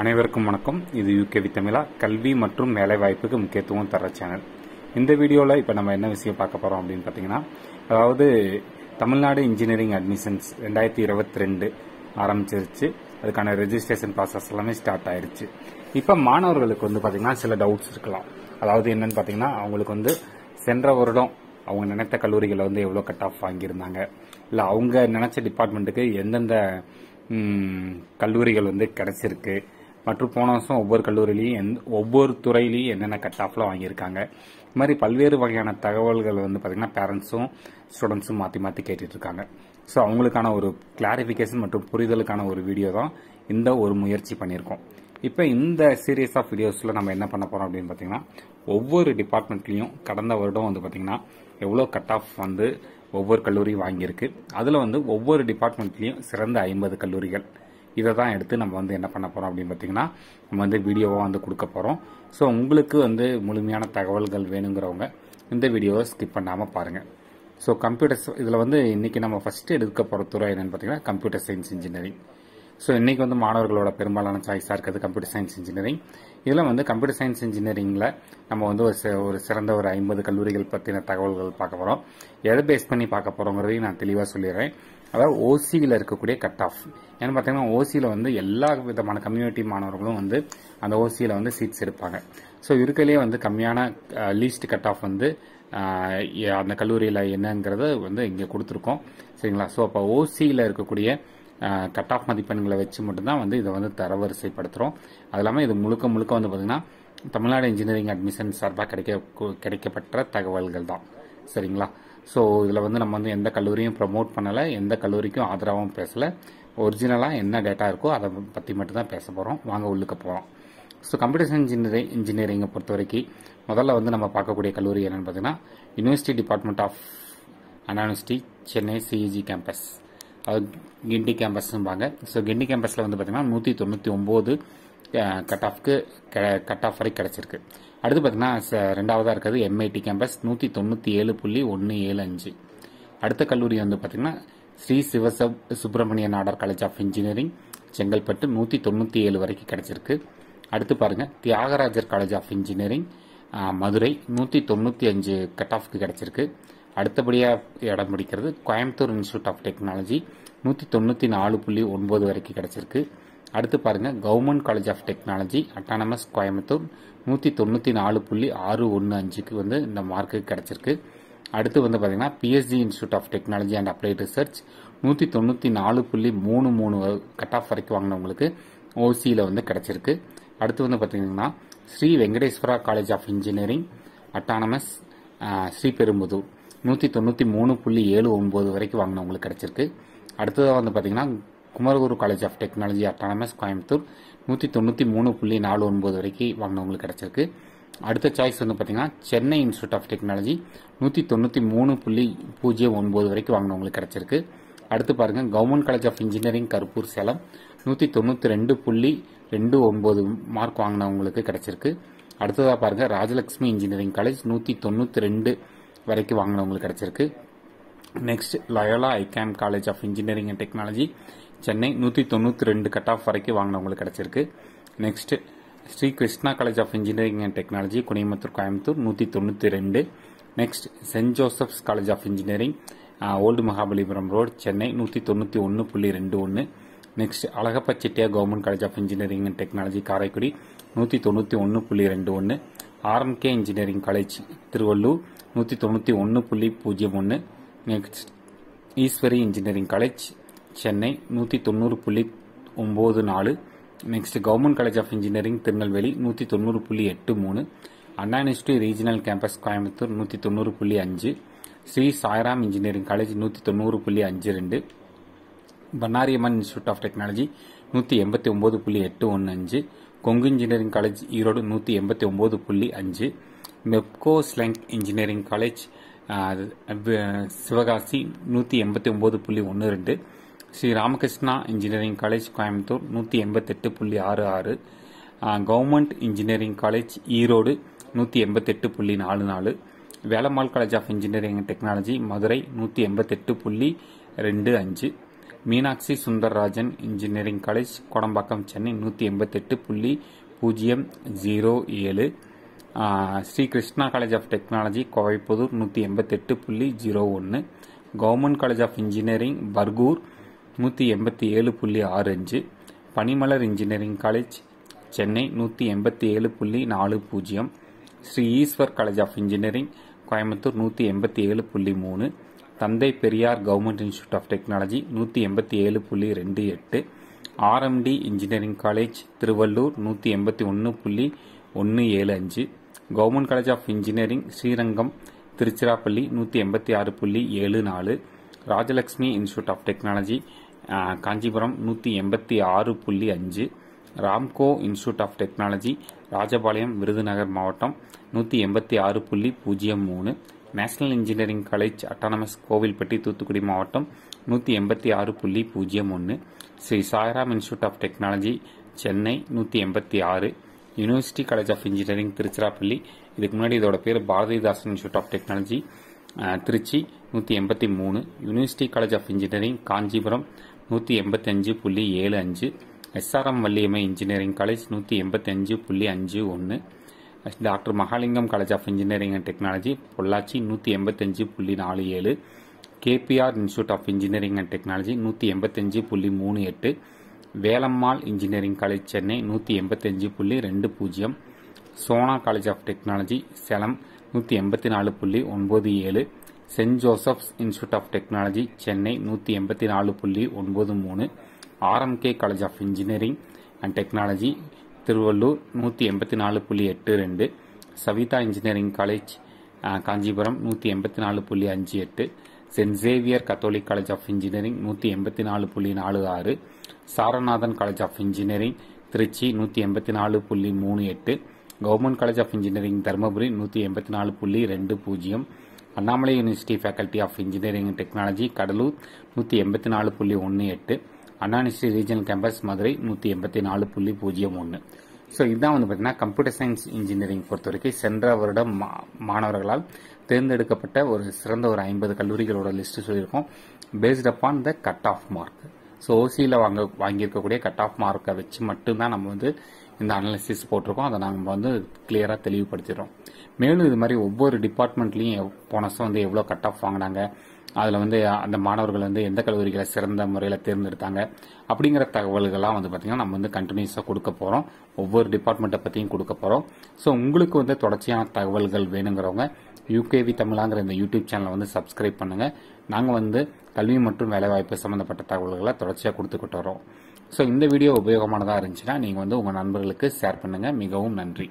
அனைவருக்கும் வணக்கம் இது யூகேவி தமிழா கல்வி மற்றும் வேலைவாய்ப்புக்கு முக்கியத்துவம் தர சேனல் இந்த வீடியோவில் இப்போ நம்ம என்ன விஷயம் பார்க்க போகிறோம் அப்படின்னு பார்த்தீங்கன்னா அதாவது தமிழ்நாடு இன்ஜினியரிங் அட்மிஷன்ஸ் ரெண்டாயிரத்தி இருபத்தி ரெண்டு ஆரம்பிச்சிருச்சு அதுக்கான ரெஜிஸ்ட்ரேஷன் ப்ராசஸ் எல்லாமே ஸ்டார்ட் ஆயிருச்சு இப்போ மாணவர்களுக்கு வந்து பார்த்தீங்கன்னா சில டவுட்ஸ் இருக்கலாம் அதாவது என்னன்னு பார்த்தீங்கன்னா அவங்களுக்கு வந்து சென்ற வருடம் அவங்க நினைத்த கல்லூரிகளில் வந்து எவ்வளோ கட் ஆஃப் வாங்கியிருந்தாங்க இல்லை அவங்க நினைச்ச டிபார்ட்மெண்ட்டுக்கு எந்தெந்த கல்லூரிகள் வந்து கிடைச்சிருக்கு மற்றும் போன வருஷம் ஒவ்வொரு கல்லூரியிலையும் எந் ஒவ்வொரு துறையிலையும் என்னென்ன கட் ஆஃப்லாம் வாங்கியிருக்காங்க இது மாதிரி பல்வேறு வகையான தகவல்கள் வந்து பார்த்திங்கன்னா பேரண்ட்ஸும் ஸ்டூடெண்ட்ஸும் மாற்றி மாற்றி கேட்டுட்ருக்காங்க ஸோ அவங்களுக்கான ஒரு கிளாரிஃபிகேஷன் மற்றும் புரிதலுக்கான ஒரு வீடியோ தான் இந்த ஒரு முயற்சி பண்ணியிருக்கோம் இப்போ இந்த சீரியஸ் ஆஃப் வீடியோஸில் நம்ம என்ன பண்ண போகிறோம் அப்படின்னு பார்த்தீங்கன்னா ஒவ்வொரு டிபார்ட்மெண்ட்லேயும் கடந்த வருடம் வந்து பார்த்திங்கன்னா எவ்வளோ கட் ஆஃப் வந்து ஒவ்வொரு கல்லூரி வாங்கியிருக்கு அதில் வந்து ஒவ்வொரு டிபார்ட்மெண்ட்லேயும் சிறந்த ஐம்பது கல்லூரிகள் இதை தான் எடுத்து நம்ம வந்து என்ன பண்ண போகிறோம் அப்படின்னு பார்த்திங்கன்னா நம்ம வந்து வீடியோவாக வந்து கொடுக்க போகிறோம் ஸோ உங்களுக்கு வந்து முழுமையான தகவல்கள் வேணுங்கிறவங்க இந்த வீடியோவை ஸ்கிப் பண்ணாமல் பாருங்கள் ஸோ கம்ப்யூட்டர்ஸ் இதில் வந்து இன்றைக்கி நம்ம ஃபஸ்ட்டு எடுக்க போகிற துறை என்னென்னு பார்த்தீங்கன்னா கம்ப்யூட்டர் சயின்ஸ் இன்ஜினியரிங் ஸோ இன்றைக்கி வந்து மாணவர்களோட பெரும்பாலான சாய்ஸாக இருக்கிறது கம்ப்யூட்டர் சயின்ஸ் இன்ஜினியரிங் இதில் வந்து கம்ப்யூட்டர் சயின்ஸ் இன்ஜினியரிங்கில் நம்ம வந்து ஒரு ஒரு சிறந்த ஒரு ஐம்பது கல்லூரிகள் பற்றின தகவல்கள் பார்க்க போகிறோம் எதை பேஸ் பண்ணி பார்க்க போகிறோங்கிறதையும் நான் தெளிவாக சொல்லிடுறேன் அதாவது ஓசியில் இருக்கக்கூடிய கட் ஆஃப் ஏன்னு பார்த்தீங்கன்னா ஓசியில் வந்து எல்லா விதமான கம்யூனிட்டி மாணவர்களும் வந்து அந்த ஓசியில் வந்து சீட்ஸ் எடுப்பாங்க ஸோ இருக்கிறதுலே வந்து கம்மியான லீஸ்ட் கட் ஆஃப் வந்து அந்த கல்லூரியில் என்னங்கிறத வந்து இங்கே கொடுத்துருக்கோம் சரிங்களா ஸோ அப்போ ஓசியில் இருக்கக்கூடிய கட் ஆஃப் மதிப்பெண்களை வச்சு மட்டும்தான் வந்து இதை வந்து தரவரிசைப்படுத்துகிறோம் அது இல்லாமல் இது முழுக்க முழுக்க வந்து பார்த்திங்கன்னா தமிழ்நாடு இன்ஜினியரிங் அட்மிஷன் சார்பாக கிடைக்க கிடைக்கப்பட்ட தகவல்கள் தான் சரிங்களா ஸோ இதில் வந்து நம்ம வந்து எந்த கல்லூரியும் ப்ரமோட் பண்ணலை எந்த கல்லூரிக்கும் ஆதரவாகவும் பேசலை ஒரிஜினலாக என்ன டேட்டா இருக்கோ அதை பற்றி மட்டும்தான் பேச போகிறோம் வாங்க உள்ளுக்க போகிறோம் ஸோ கம்ப்யூட்டர் இன்ஜினியரி இன்ஜினியரிங் இன்ஜினியரிங்கை பொறுத்த வரைக்கும் முதல்ல வந்து நம்ம பார்க்கக்கூடிய கல்லூரி என்னென்னு பார்த்தீங்கன்னா university department of Anna University Chennai CEG campus அது கிண்டி பாங்க ஸோ கிண்டி கேம்பஸில் வந்து பார்த்தீங்கன்னா நூற்றி தொண்ணூற்றி ஒம்பது கட் ஆஃப்க்கு கட் ஆஃப் வரை கிடச்சிருக்கு அடுத்து பார்த்தீங்கன்னா ரெண்டாவதாக இருக்கிறது எம்ஐடி கேம்பஸ் நூற்றி தொண்ணூற்றி ஏழு புள்ளி ஒன்று ஏழு அஞ்சு அடுத்த கல்லூரி வந்து பார்த்திங்கன்னா Sri Sivasubramaniya Nadar college of engineering Chengalpattu நூற்றி தொண்ணூற்றி ஏழு வரைக்கும் கிடச்சிருக்கு அடுத்து பாருங்கள் Thiagarajar college of engineering Madurai நூற்றி தொண்ணூற்றி அஞ்சு கட் ஆஃப்க்கு கிடச்சிருக்கு அடுத்தபடியாக இடம் பிடிக்கிறது கோயம்புத்தூர் இன்ஸ்டியூட் ஆஃப் டெக்னாலஜி நூற்றி தொண்ணூற்றி நாலு புள்ளி ஒன்பது வரைக்கும் கிடச்சிருக்கு அடுத்து பாருங்க government college of technology autonomous Coimbatore நூற்றி தொண்ணூற்றி நாலு புள்ளி ஆறு ஒன்று அஞ்சுக்கு வந்து இந்த மார்க்கு கிடச்சிருக்கு அடுத்து வந்து பார்த்தீங்கன்னா PSG institute of technology and applied research நூற்றி தொண்ணூற்றி நாலு புள்ளி மூணு மூணு கட் ஆஃப் வரைக்கும் வாங்கினவங்களுக்கு ஓசியில் வந்து கிடச்சிருக்கு அடுத்து வந்து பார்த்திங்கன்னா Sri Venkateswara college of engineering autonomous Sriperumbudur நூற்றி தொண்ணூற்றி மூணு புள்ளி ஏழு ஒம்பது வரைக்கும் வாங்கினவங்களுக்கு கிடச்சிருக்கு அடுத்ததாக வந்து பார்த்திங்கன்னா Kumaraguru college of technology autonomous Coimbatore நூற்றி தொண்ணூற்றி மூணு புள்ளி நாலு ஒன்பது வரைக்கும் வாங்கினவங்களுக்கு கிடச்சிருக்கு அடுத்த சாய்ஸ் வந்து பார்த்தீங்கன்னா சென்னை இன்ஸ்டியூட் ஆஃப் டெக்னாலஜி நூற்றி தொண்ணூற்றி மூணு புள்ளி பூஜ்ஜியம் ஒன்பது வரைக்கும் வாங்கினவங்களுக்கு கிடச்சிருக்கு அடுத்து பாருங்கள் government college of engineering Karuppur Salem நூற்றி தொண்ணூற்றி ரெண்டு புள்ளி ரெண்டு ஒன்பது மார்க் வாங்கினவங்களுக்கு கிடச்சிருக்கு அடுத்ததாக பாருங்கள் ராஜலக்ஷ்மி இன்ஜினியரிங் காலேஜ் நூற்றி தொண்ணூற்றி ரெண்டு வரைக்கும் வாங்கினவங்களுக்கு கிடச்சிருக்கு next Loyola ICAM college of engineering and technology Chennai நூற்றி தொண்ணூற்றி ரெண்டு கட் ஆஃப் வரைக்கும் வாங்கினவங்களுக்கு கிடச்சிருக்கு next Sri Krishna college of engineering and technology Kunimuthur Coimbatore நூற்றி தொண்ணூற்றி ரெண்டு next saint Joseph's college of engineering old Mahabalipuram road Chennai நூற்றி தொண்ணூற்றி ஒன்று புள்ளி ரெண்டு ஒன்று next Alagappa Chettiar government college of engineering and technology Karaikudi நூற்றி தொண்ணூற்றி ஒன்று புள்ளி ரெண்டு ஒன்று ஆர்எம்கே இன்ஜினியரிங் காலேஜ் திருவள்ளூர் நூற்றி தொண்ணூற்றி ஒன்று புள்ளி பூஜ்ஜியம் ஒன்று next Eswari engineering college Chennai நூற்றி தொண்ணூறு புள்ளி ஒம்பது நாலு next government college of engineering Tirunelveli நூற்றி தொண்ணூறு புள்ளி எட்டு மூணு Anna university regional campus Coimbatore நூற்றி தொண்ணூறு புள்ளி அஞ்சு ஸ்ரீ சாய்ராம் இன்ஜினியரிங் காலேஜ் நூற்றி தொண்ணூறு புள்ளி அஞ்சு ரெண்டு பன்னாரியம்மன் இன்ஸ்டியூட் ஆஃப் டெக்னாலஜி நூற்றி எண்பத்தி ஒம்பது புள்ளி எட்டு ஒன்று அஞ்சு கொங்கு இன்ஜினியரிங் காலேஜ் ஈரோடு நூற்றி எண்பத்தி ஒம்பது புள்ளி அஞ்சு Mepco Schlenk engineering college Sivakasi நூற்றி எண்பத்தி ஒம்பது புள்ளி ஒன்று ரெண்டு ஸ்ரீ ராமகிருஷ்ணா இன்ஜினியரிங் காலேஜ் கோயம்புத்தூர் நூற்றி எண்பத்தெட்டு புள்ளி ஆறு ஆறு கவர்மெண்ட் இன்ஜினியரிங் காலேஜ் ஈரோடு நூற்றி எண்பத்தெட்டு புள்ளி நாலு நாலு Velammal college of engineering and technology Madurai நூற்றி எண்பத்தெட்டு புள்ளி ரெண்டு அஞ்சு மீனாட்சி சுந்தர்ராஜன் இன்ஜினியரிங் காலேஜ் கோடம்பாக்கம் சென்னை நூற்றி எண்பத்தெட்டு புள்ளி பூஜ்ஜியம் ஜீரோ ஏழு Sri Krishna college of technology Kovaipudur நூற்றி எண்பத்தெட்டு புள்ளி ஜீரோ ஒன்று government college of engineering Bargur நூற்றி எண்பத்தி ஏழு புள்ளி ஆறு அஞ்சு பனிமலர் இன்ஜினியரிங் காலேஜ் சென்னை நூற்றி எண்பத்தி ஏழு புள்ளி நாலு பூஜ்ஜியம் Sri Eshwar college of engineering Coimbatore நூற்றி எண்பத்தி ஏழு புள்ளி மூணு Thanthai Periyar government institute of technology நூற்றி எண்பத்தி ஏழு புள்ளி ரெண்டு எட்டு ஆர்எம்டி இன்ஜினியரிங் காலேஜ் திருவள்ளூர் நூற்றி எண்பத்தி ஒன்று புள்ளி ஒன்று ஏழு அஞ்சு government college of engineering Srirangam Tiruchirappalli நூற்றி எண்பத்தி ஆறு புள்ளி ஏழு நாலு Rajalakshmi institute of technology Kanchipuram நூற்றி எண்பத்தி ஆறு புள்ளி அஞ்சு Ramco institute of technology Rajapalayam Virudhunagar மாவட்டம் நூற்றி எண்பத்தி ஆறு புள்ளி பூஜ்ஜியம் மூணு national engineering college autonomous Kovilpatti Thoothukudi மாவட்டம் நூற்றி எண்பத்தி ஆறு புள்ளி பூஜ்ஜியம் ஒன்று Sri Sairam institute of technology Chennai நூற்றி எண்பத்தி ஆறு university college of engineering Tiruchirappalli இதுக்கு முன்னாடி இதோட பேர் Bharathidasan institute of technology Trichy நூற்றி எண்பத்தி மூணு university college of engineering Kanchipuram நூற்றி எண்பத்தஞ்சு புள்ளி ஏழு அஞ்சு எஸ்ஆர்எம் வள்ளியம்மை இன்ஜினியரிங் காலேஜ் நூற்றி எண்பத்தஞ்சு புள்ளி அஞ்சு ஒன்று doctor Mahalingam college of engineering and technology Pollachi நூற்றி எண்பத்தஞ்சு புள்ளி நாலு ஏழு KPR institute of engineering and technology நூற்றி எண்பத்தஞ்சு புள்ளி மூணு எட்டு வேலம்மாள் இன்ஜினியரிங் காலேஜ் சென்னை நூற்றி எண்பத்தஞ்சு புள்ளி ரெண்டு பூஜ்ஜியம் Sona college of technology Salem நூற்றி எண்பத்தி நாலு புள்ளி ஒன்பது ஏழு saint Joseph's institute of technology Chennai நூற்றி எண்பத்தி நாலு புள்ளி ஒன்பது மூணு RMK college of engineering and technology Tiruvallur நூற்றி எண்பத்தி நாலு புள்ளி எட்டு ரெண்டு சவிதா இன்ஜினியரிங் காலேஜ் காஞ்சிபுரம் நூற்றி எண்பத்தி நாலு புள்ளி அஞ்சு எட்டு saint Xavier Catholic college of engineering நூற்றி எண்பத்தி நாலு புள்ளி நாலு ஆறு Saranathan college of engineering Trichy நூற்றி எண்பத்தி நாலு புள்ளி மூணு எட்டு government college of engineering Dharmapuri நூற்றி எண்பத்தி நாலு புள்ளி ரெண்டு பூஜ்ஜியம் Annamalai university faculty of engineering technology Cuddalore நூற்றி எண்பத்தி நாலு புள்ளி ஒன்று எட்டு Anna university regional campus Madurai நூற்றி எண்பத்தி நாலு புள்ளி பூஜ்ஜியம் ஒன்று ஸோ இதுதான் வந்து பார்த்தீங்கன்னா கம்ப்யூட்டர் சயின்ஸ் இன்ஜினியரிங் பொறுத்த வரைக்கும் சென்ற வருடம் மா மாணவர்களால் தேர்ந்தெடுக்கப்பட்ட ஒரு சிறந்த ஒரு ஐம்பது கல்லூரிகளோட லிஸ்ட்டு சொல்லியிருக்கோம் based upon the cut off mark so ஓசியில் வாங்க வாங்கியிருக்கக்கூடிய கட் ஆஃப் மார்க்கை வச்சு மட்டும்தான் நம்ம வந்து இந்த அனாலிசிஸ் போட்டிருக்கோம் அதை நாங்கள் வந்து கிளியராக தெளிவுபடுத்திடுறோம் மேலும் இது மாதிரி ஒவ்வொரு டிபார்ட்மெண்ட்லேயும் போனஸ் வந்து எவ்வளோ கட் ஆஃப் வாங்கினாங்க அதில் வந்து அந்த மாணவர்கள் வந்து எந்த கல்லூரிகளை சிறந்த முறையில் தேர்ந்தெடுத்தாங்க அப்படிங்கிற தகவல்கள்லாம் வந்து பார்த்திங்கன்னா நம்ம வந்து கண்டினியூஸாக கொடுக்க போகிறோம் ஒவ்வொரு டிபார்ட்மெண்ட்டை பற்றியும் கொடுக்க போகிறோம் ஸோ உங்களுக்கு வந்து தொடர்ச்சியான தகவல்கள் வேணுங்கிறவங்க யூகேவி தமிழாங்கிற இந்த யூடியூப் சேனலை வந்து சப்ஸ்கிரைப் பண்ணுங்கள் நாங்கள் வந்து கல்வி மற்றும் வேலைவாய்ப்பு சம்மந்தப்பட்ட தகவல்களை தொடர்ச்சியாக கொடுத்துக்கிட்டு வரோம் ஸோ இந்த வீடியோ உபயோகமானதாக இருந்துச்சுன்னா நீங்கள் வந்து உங்கள் நண்பர்களுக்கு ஷேர் பண்ணுங்கள் மிகவும் நன்றி